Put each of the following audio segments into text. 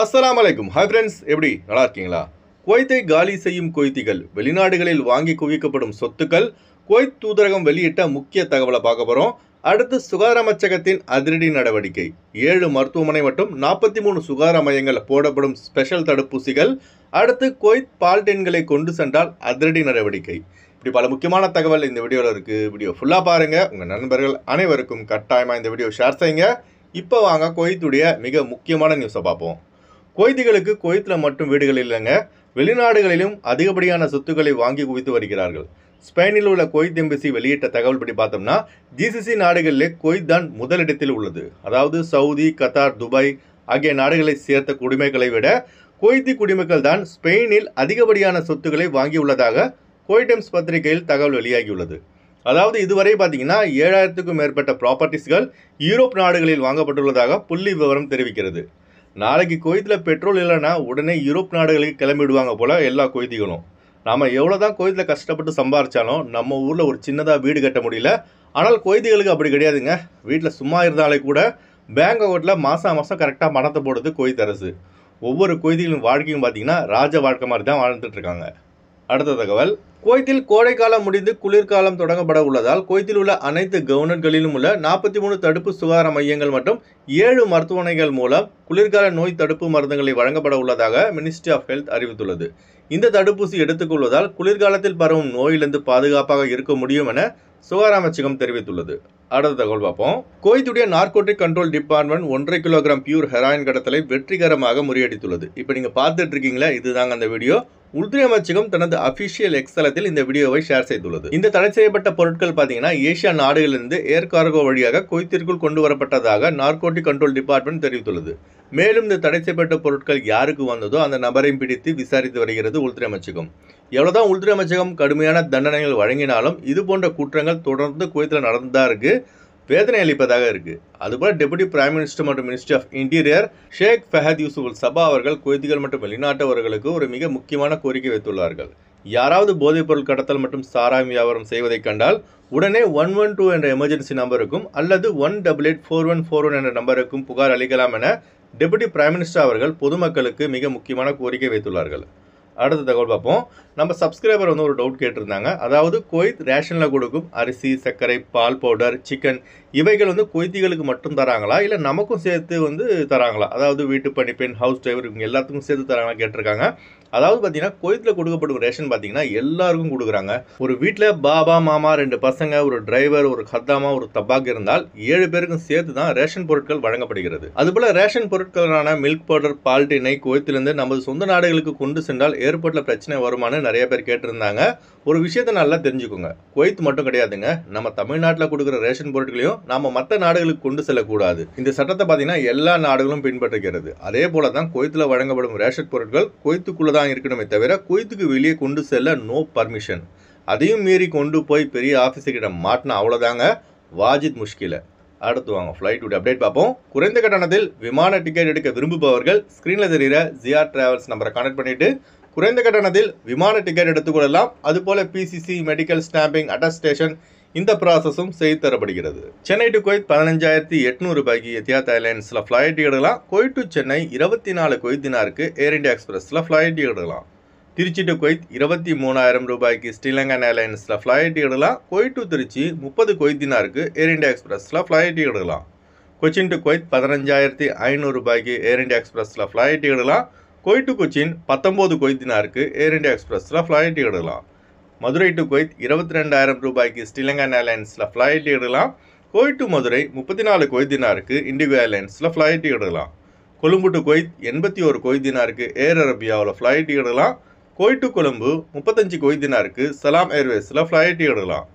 அஸ்லாம் வலைக்கும் hi friends எப்படி நல்லா இருக்கீங்களா குவைத்தை காலி செய்யும் குவைத்திகள் வெளிநாடுகளில் வாங்கி குவிக்கப்படும் சொத்துக்கள் குவைத் தூதரகம் வெளியிட்ட முக்கிய தகவலை பார்க்க போகிறோம் அடுத்து சுகாதார அமைச்சகத்தின் அதிரடி நடவடிக்கை ஏழு மருத்துவமனை மற்றும் நாற்பத்தி மூணு சுகாதார மையங்களில் போடப்படும் ஸ்பெஷல் தடுப்பூசிகள் அடுத்து குவைத் பால்டென்களை கொண்டு சென்றால் அதிரடி நடவடிக்கை இப்படி பல முக்கியமான தகவல் இந்த வீடியோவில் இருக்குது வீடியோ ஃபுல்லாக பாருங்கள் உங்கள் நண்பர்கள் அனைவருக்கும் கட்டாயமாக இந்த வீடியோ ஷேர் செய்யுங்க இப்போ வாங்க குவைத்துடைய மிக முக்கியமான நியூஸை பார்ப்போம் கொய்திகளுக்கு குவைத்தில் மட்டும் வீடுகள் இல்லைங்க வெளிநாடுகளிலும் அதிகப்படியான சொத்துக்களை வாங்கி குவித்து வருகிறார்கள் ஸ்பெயினில் உள்ள கொய்த் எம்பசி வெளியிட்ட தகவல் படி பார்த்தோம்னா ஜிசிசி நாடுகளிலே கொய்த் தான் முதலிடத்தில் உள்ளது அதாவது சவுதி கத்தார் துபாய் ஆகிய நாடுகளை சேர்த்த குடிமைகளை விட கொய்தி குடிமக்கள் தான் ஸ்பெயினில் அதிகப்படியான சொத்துக்களை வாங்கியுள்ளதாக கொய்டெம்ஸ் பத்திரிகையில் தகவல் வெளியாகியுள்ளது அதாவது இதுவரை பார்த்தீங்கன்னா ஏழாயிரத்துக்கும் மேற்பட்ட ப்ராப்பர்ட்டிஸ்கள் யூரோப் நாடுகளில் வாங்கப்பட்டுள்ளதாக புள்ளி விவரம் தெரிவிக்கிறது நாளைக்கு குவைத்தில் பெட்ரோல் இல்லைன்னா உடனே யூரோப் நாடுகளுக்கு கிளம்பிடுவாங்க போல் எல்லா குவைத்திகளும் நாம் எவ்வளோ தான் குவைத்தில் கஷ்டப்பட்டு சம்பாரித்தாலும் நம்ம ஊரில் ஒரு சின்னதாக வீடு கட்ட முடியல ஆனால் குவைத்திகளுக்கு அப்படி கிடையாதுங்க வீட்டில் சும்மா இருந்தாலே கூட பேங்க் அக்கௌண்ட்டில் மாதம் மாதம் கரெக்டாக பணத்தை போடுறது குவைத் அரசு ஒவ்வொரு குவைத்திகளின் வாழ்க்கையும் பார்த்திங்கன்னா ராஜ வாழ்க்கை மாதிரி தான் வாழ்ந்துட்டுருக்காங்க அடுத்த தகவல் குவைத்தில் கோடைக்காலம் முடிந்து குளிர்காலம் தொடங்கப்பட உள்ளதால் குவைத்தில் உள்ள அனைத்து கவர்னர்களிலும் உள்ள நாற்பத்தி மூணு தடுப்பு சுகாதார மையங்கள் மற்றும் ஏழு மருத்துவமனைகள் மூலம் குளிர்கால நோய் தடுப்பு மருந்துகளை வழங்கப்பட உள்ளதாக மினிஸ்ட்ரி ஆஃப் ஹெல்த் அறிவித்துள்ளது இந்த தடுப்பூசி எடுத்துக்கொள்வதால் குளிர்காலத்தில் பரவும் நோயிலிருந்து பாதுகாப்பாக இருக்க முடியும் என சுகாதார அமைச்சகம் தெரிவித்துள்ளது அடுத்த தகவல் பார்ப்போம் கோயத்துடைய நார்கோட்டிக் கண்ட்ரோல் டிபார்ட்மெண்ட் ஒன்றரை கிலோகிராம் பியூர் ஹெராயின் கடத்தலை வெற்றிகரமாக முறியடித்துள்ளது இப்போ நீங்கள் பார்த்துட்டு இருக்கீங்களா இதுதாங்க அந்த வீடியோ உள்துறை அமைச்சகம் தனது அபிஷியல் எக்ஸலத்தில் இந்த வீடியோவை ஷேர் செய்துள்ளது இந்த தடை செய்யப்பட்ட பொருட்கள் பார்த்தீங்கன்னா ஏசியா நாடுகளிலிருந்து ஏர் கார்கோ வழியாக குவைத்திற்குள் கொண்டு வரப்பட்டதாக நார்கோட்டிக் கண்ட்ரோல் டிபார்ட்மெண்ட் தெரிவித்துள்ளது மேலும் இந்த தடை செய்யப்பட்ட பொருட்கள் யாருக்கு வந்ததோ அந்த நபரையும் பிடித்து விசாரித்து வருகிறது உள்துறை அமைச்சகம் எவ்வளோதான் உள்துறை அமைச்சகம் கடுமையான தண்டனைகள் வழங்கினாலும் இது போன்ற குற்றங்கள் தொடர்ந்து குவைத்தில் நடந்ததா இருக்குது வேதனை அளிப்பதாக இருக்குது அதுபோல் டெபுட்டி பிரைம் மினிஸ்டர் மற்றும் minister of interior Sheikh Fahad Yousuf Al Sabah அவர்கள் குவைத்திகள் மற்றும் வெளிநாட்டவர்களுக்கு ஒரு மிக முக்கியமான கோரிக்கை வைத்துள்ளார்கள் யாராவது போதைப்பொருள் கடத்தல் மற்றும் சாராயம் வியாபாரம் செய்வதைக் கண்டால் உடனே ஒன் ஒன் டூ என்ற எமர்ஜென்சி நம்பருக்கும் அல்லது one double eight four one four one என்ற நம்பருக்கும் புகார் அளிக்கலாம் என டெபுட்டி பிரைம் மினிஸ்டர் அவர்கள் பொதுமக்களுக்கு மிக முக்கியமான கோரிக்கை வைத்துள்ளார்கள் அடுத்த தகவல் பார்ப்போம் நம்ம சப்ஸ்கிரைபர் வந்து ஒரு டவுட் கேட்டிருந்தாங்க அதாவது குவைத் ரேஷனில் கொடுக்கும் அரிசி சர்க்கரை பால் பவுடர் சிக்கன் இவைகள் வந்து குவைத்திகளுக்கு மட்டும் தராங்களா இல்லை நமக்கும் சேர்த்து வந்து தராங்களா அதாவது வீட்டு பணிப்பெண் ஹவுஸ் டிரைவர் இவங்க எல்லாத்துக்கும் சேர்த்து தராங்களா கேட்டிருக்காங்க அதாவது பார்த்தீங்கன்னா குவைத்தில் கொடுக்கப்படும் ரேஷன் பார்த்தீங்கன்னா எல்லாருக்கும் கொடுக்குறாங்க ஒரு வீட்டில் பாபா மாமா ரெண்டு பசங்க ஒரு டிரைவர் ஒரு கத்தாமா ஒரு தப்பாக இருந்தால் ஏழு பேருக்கும் சேர்த்து தான் ரேஷன் பொருட்கள் வழங்கப்படுகிறது அதுபோல் ரேஷன் பொருட்களான மில்க் பவுடர் பால்டினை குவைத்திலிருந்து நமது சொந்த நாடுகளுக்கு கொண்டு சென்றால் ஏற்பட்ட பிரச்சனை வருமானு நிறைய பேர் கேட்டிருந்தாங்க ஒரு விஷயத்த நல்லா தெரிஞ்சுக்கோங்க குவைத் மட்டும் கிடையாதுங்க நம்ம தமிழ்நாட்டில் கொடுக்குற ரேஷன் பொருட்களையும் நம்ம மற்ற நாடுகளுக்கு கொண்டு செல்லக்கூடாது இந்த சட்டத்தை பார்த்தீங்கன்னா எல்லா நாடுகளும் பின்பற்றுகிறது அதே போல தான் குவைத்தில் வழங்கப்படும் ரேஷன் பொருட்கள் குவைத்துக்குள்ளே தான் இருக்கணுமே தவிர குவைத்துக்கு வெளியே கொண்டு செல்ல நோ பர்மிஷன் அதையும் மீறி கொண்டு போய் பெரிய ஆஃபீஸர்கிட்ட மாட்டினா அவ்வளோதாங்க வாஜித் முஷ்கில அடுத்து வாங்க ஃப்ளைட்டுடைய அப்டேட் பார்ப்போம் குறைந்த கட்டணத்தில் விமான டிக்கெட் எடுக்க விரும்புபவர்கள் ஸ்க்ரீனில் தெரிகிற ஜிஆர் டிராவல்ஸ் நம்பரை கனெக்ட் பண்ணிவிட்டு குறைந்த கட்டணத்தில் விமான டிக்கெட் எடுத்துக்கொள்ளலாம் அதுபோல பிசிசி மெடிக்கல் ஸ்டாம்பிங் அட்டஸ்டேஷன் இந்த ப்ராசஸும் செய்து தரப்படுகிறது சென்னை டு குவைத் பதினஞ்சாயிரத்தி எட்நூறு ரூபாய்க்கு எத்தியாத் ஏர்லைன்ஸில் ஃப்ளைட் எடுக்கலாம் குவைட் டு சென்னை இருபத்தி நாலு குவைத் தினாருக்கு ஏர் இண்டியா எக்ஸ்பிரஸில் ஃப்ளைட் எடுக்கலாம் திருச்சி டு குவைத் இருபத்தி மூணாயிரம் ரூபாய்க்கு ஸ்ரீலங்கா ஏர்லைன்ஸில் ஃப்ளைட் எடுக்கலாம் குவைட் டு திருச்சி முப்பது குவைத் தினாருக்கு ஏர் இண்டியா எக்ஸ்பிரஸில் ஃப்ளைட் எடுக்கலாம் கொச்சின் டு குவைத் பதினஞ்சாயிரத்தி ஐநூறு ரூபாய்க்கு ஏர் இண்டியா எக்ஸ்பிரஸில் ஃப்ளைட் எடுக்கலாம் கொய்ட்டு கொச்சின் பத்தொம்போது கொய்தினாருக்கு ஏர் இண்டியா எக்ஸ்பிரஸில் ஃப்ளைட் எடுக்கலாம் மதுரை டு கொய்த் இருபத்தி ரெண்டாயிரம் ரூபாய்க்கு ஸ்ரீலங்கா ஏர்லைன்ஸில் ஃப்ளைட் எடுக்கலாம் கோயிட் டு மதுரை முப்பத்தி நாலு கொய்தினாருக்கு இண்டிகோ ஏர்லைன்ஸில் ஃப்ளைட் எடுக்கலாம் கொழும்பு டு கொய்த் எண்பத்தி ஒரு கொய்தினாருக்கு ஏர் அரபியாவில் ஃப்ளைட் எடுக்கலாம் கோய் டு கொழும்பு முப்பத்தஞ்சு கொய்தினாருக்கு சலாம் ஏர்வேஸில் ஃப்ளைட் எடுக்கலாம்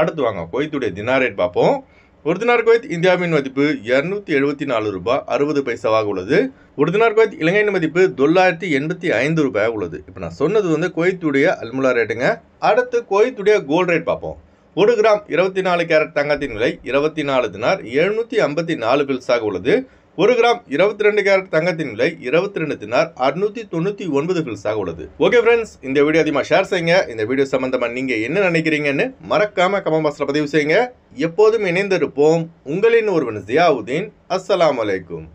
அடுத்து வாங்க கொய்த்துடைய தினாரேட் பார்ப்போம் ஒரு தினார் குவைத் இந்தியாவின் மதிப்பு இரநூத்தி எழுபத்தி நாலு ரூபாய் அறுபது பைசாவாக உள்ளது ஒரு தினார் குவைத் இலங்கையின் மதிப்பு தொள்ளாயிரத்தி எண்பத்தி ஐந்து ரூபாய் உள்ளது இப்போ நான் சொன்னது வந்து குவைத்துடைய அல்முலா ரேட்டுங்க அடுத்து குவைத்துடைய கோல்டு ரேட் பார்ப்போம் ஒரு கிராம் இருபத்தி நாலு கேரட் தங்கத்தின் விலை இருபத்தி நாலு தினார் எழுநூற்றி ஐம்பத்தி நாலு பில்ஸாக உள்ளது ஒரு கிராம் இருபத்தி ரெண்டு கேரட் தங்கத்தின் விலை இருபத்தி ரெண்டு தினார் அறுநூத்தி தொண்ணூத்தி ஒன்பது பில்ஸாக உள்ளது ஓகே ஃப்ரெண்ட்ஸ் இந்த வீடியோ அதிகமாக ஷேர் செய்யுங்க இந்த வீடியோ சம்பந்தமா நீங்க என்ன நினைக்கிறீங்கன்னு மறக்காம கமெண்ட் பாக்ஸ்ல பதிவு செய்யுங்க எப்போதும் இணைந்திருப்போம் உங்களின் ஒருவன் ஜியாவுதீன் அஸ்லாம் வலைக்கும்